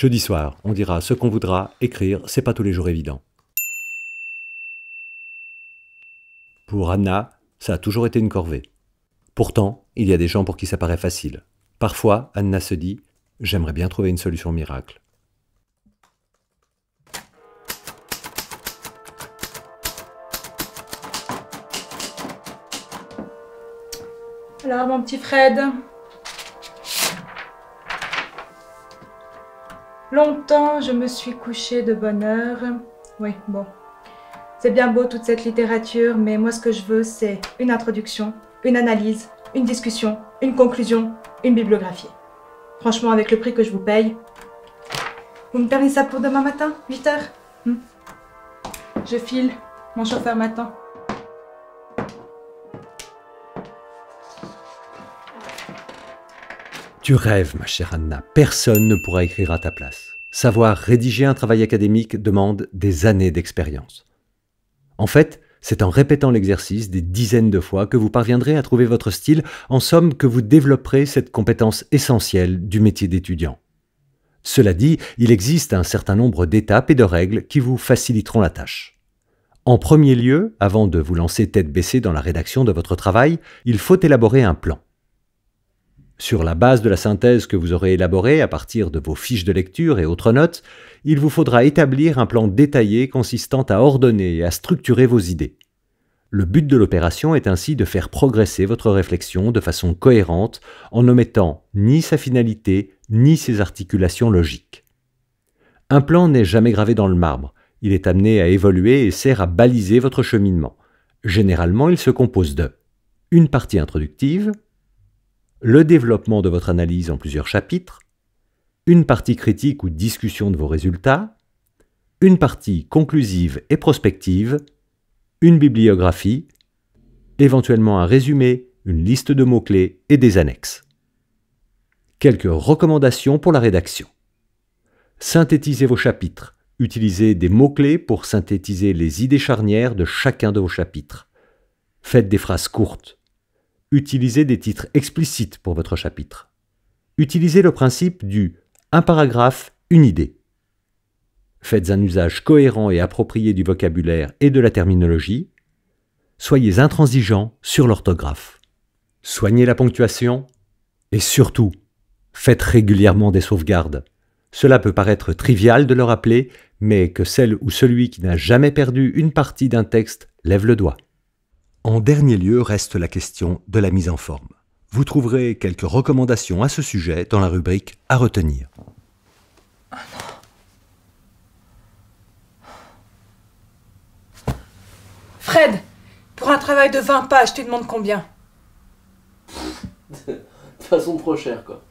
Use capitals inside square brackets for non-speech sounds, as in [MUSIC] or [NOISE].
Jeudi soir, on dira ce qu'on voudra, écrire, c'est pas tous les jours évident. Pour Anna, ça a toujours été une corvée. Pourtant, il y a des gens pour qui ça paraît facile. Parfois, Anna se dit J'aimerais bien trouver une solution miracle. Alors, mon petit Fred, Longtemps, je me suis couchée de bonne heure. Oui, bon. C'est bien beau toute cette littérature, mais moi ce que je veux, c'est une introduction, une analyse, une discussion, une conclusion, une bibliographie. Franchement, avec le prix que je vous paye, vous me permettez ça pour demain matin, 8h hmm? je file, mon chauffeur m'attend. Tu rêves, ma chère Anna, personne ne pourra écrire à ta place. Savoir rédiger un travail académique demande des années d'expérience. En fait, c'est en répétant l'exercice des dizaines de fois que vous parviendrez à trouver votre style, en somme que vous développerez cette compétence essentielle du métier d'étudiant. Cela dit, il existe un certain nombre d'étapes et de règles qui vous faciliteront la tâche. En premier lieu, avant de vous lancer tête baissée dans la rédaction de votre travail, il faut élaborer un plan. Sur la base de la synthèse que vous aurez élaborée à partir de vos fiches de lecture et autres notes, il vous faudra établir un plan détaillé consistant à ordonner et à structurer vos idées. Le but de l'opération est ainsi de faire progresser votre réflexion de façon cohérente en n'omettant ni sa finalité ni ses articulations logiques. Un plan n'est jamais gravé dans le marbre, il est amené à évoluer et sert à baliser votre cheminement. Généralement, il se compose de une partie introductive, le développement de votre analyse en plusieurs chapitres, une partie critique ou discussion de vos résultats, une partie conclusive et prospective, une bibliographie, éventuellement un résumé, une liste de mots-clés et des annexes. Quelques recommandations pour la rédaction. Synthétisez vos chapitres. Utilisez des mots-clés pour synthétiser les idées charnières de chacun de vos chapitres. Faites des phrases courtes utilisez des titres explicites pour votre chapitre. Utilisez le principe du un paragraphe, une idée. Faites un usage cohérent et approprié du vocabulaire et de la terminologie. Soyez intransigeant sur l'orthographe. Soignez la ponctuation et surtout, faites régulièrement des sauvegardes. Cela peut paraître trivial de le rappeler, mais que celle ou celui qui n'a jamais perdu une partie d'un texte lève le doigt. En dernier lieu reste la question de la mise en forme. Vous trouverez quelques recommandations à ce sujet dans la rubrique à retenir. Fred, pour un travail de 20 pages, tu demandes combien [LAUGHS] De façon trop quoi.